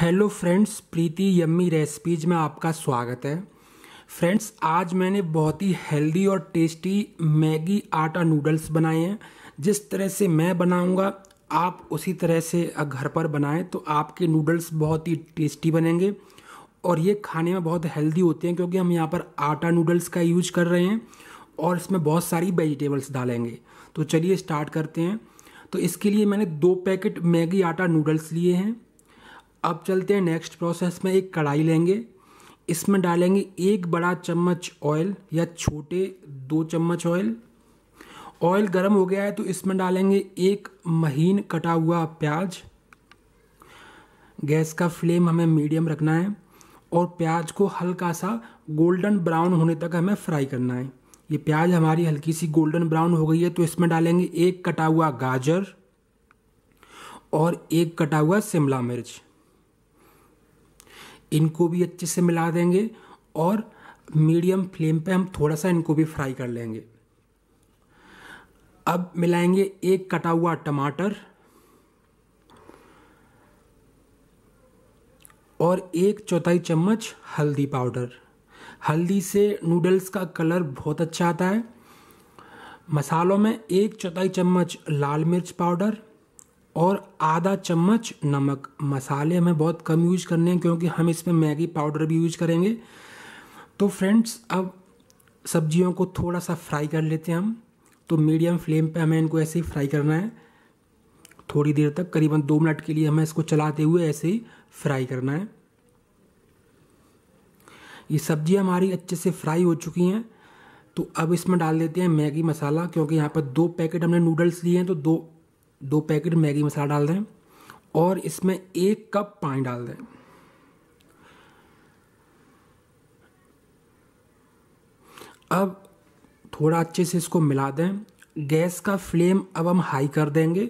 hello friends Preeti yummy recipes में आपका स्वागत है फ्रेंड्स आज मैंने बहुत ही हेल्दी और टेस्टी मैगी आटा नूडल्स बनाए हैं जिस तरह से मैं बनाऊंगा आप उसी तरह से घर पर बनाएं तो आपके नूडल्स बहुत ही टेस्टी बनेंगे और ये खाने में बहुत हेल्दी होते हैं क्योंकि हम यहाँ पर आटा नूडल्स का यूज कर रहे हैं और इसमें बहुत सारी वेजिटेबल्स डालेंगे तो चलिए स्टार्ट करते हैं तो इसके लिए मैंने दो पैकेट मैगी आटा नूडल्स लिए हैं अब चलते हैं नेक्स्ट प्रोसेस में एक कढ़ाई लेंगे इसमें डालेंगे एक बड़ा चम्मच ऑयल या छोटे दो चम्मच ऑयल ऑयल गर्म हो गया है तो इसमें डालेंगे एक महीन कटा हुआ प्याज गैस का फ्लेम हमें मीडियम रखना है और प्याज को हल्का सा गोल्डन ब्राउन होने तक हमें फ्राई करना है ये प्याज हमारी हल्की सी गोल्डन ब्राउन हो गई है तो इसमें डालेंगे एक कटा हुआ गाजर और एक कटा हुआ शिमला मिर्च इनको भी अच्छे से मिला देंगे और मीडियम फ्लेम पे हम थोड़ा सा इनको भी फ्राई कर लेंगे अब मिलाएंगे एक कटा हुआ टमाटर और एक चौथाई चम्मच हल्दी पाउडर हल्दी से नूडल्स का कलर बहुत अच्छा आता है मसालों में एक चौथाई चम्मच लाल मिर्च पाउडर और आधा चम्मच नमक मसाले हमें बहुत कम यूज करने हैं क्योंकि हम इसमें मैगी पाउडर भी यूज करेंगे तो फ्रेंड्स अब सब्जियों को थोड़ा सा फ्राई कर लेते हैं हम तो मीडियम फ्लेम पे हमें इनको ऐसे ही फ्राई करना है थोड़ी देर तक करीबन दो मिनट के लिए हमें इसको चलाते हुए ऐसे ही फ्राई करना है ये सब्ज़ी हमारी अच्छे से फ्राई हो चुकी हैं तो अब इसमें डाल देते हैं मैगी मसाला क्योंकि यहाँ पर दो पैकेट हमने नूडल्स लिए हैं तो दो दो पैकेट मैगी मसाला डाल दें और इसमें एक कप पानी डाल दें अब थोड़ा अच्छे से इसको मिला दें गैस का फ्लेम अब हम हाई कर देंगे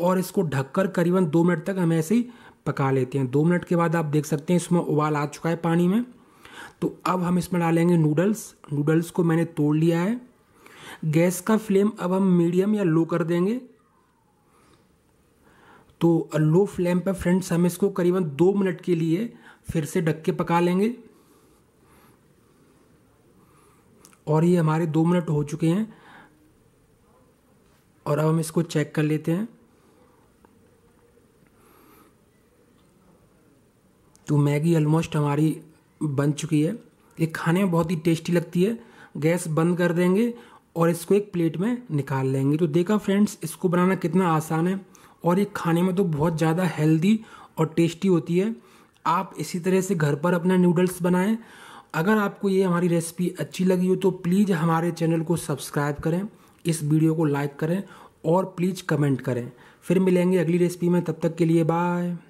और इसको ढककर करीबन दो मिनट तक हम ऐसे ही पका लेते हैं दो मिनट के बाद आप देख सकते हैं इसमें उबाल आ चुका है पानी में तो अब हम इसमें डालेंगे नूडल्स नूडल्स को मैंने तोड़ लिया है गैस का फ्लेम अब हम मीडियम या लो कर देंगे तो लो फ्लेम पर फ्रेंड्स हम इसको करीबन दो मिनट के लिए फिर से ढक के पका लेंगे और ये हमारे दो मिनट हो चुके हैं और अब हम इसको चेक कर लेते हैं तो मैगी ऑलमोस्ट हमारी बन चुकी है ये खाने में बहुत ही टेस्टी लगती है गैस बंद कर देंगे और इसको एक प्लेट में निकाल लेंगे तो देखा फ्रेंड्स इसको बनाना कितना आसान है और ये खाने में तो बहुत ज़्यादा हेल्दी और टेस्टी होती है आप इसी तरह से घर पर अपना नूडल्स बनाएं अगर आपको ये हमारी रेसिपी अच्छी लगी हो तो प्लीज़ हमारे चैनल को सब्सक्राइब करें इस वीडियो को लाइक करें और प्लीज़ कमेंट करें फिर मिलेंगे अगली रेसिपी में तब तक के लिए बाय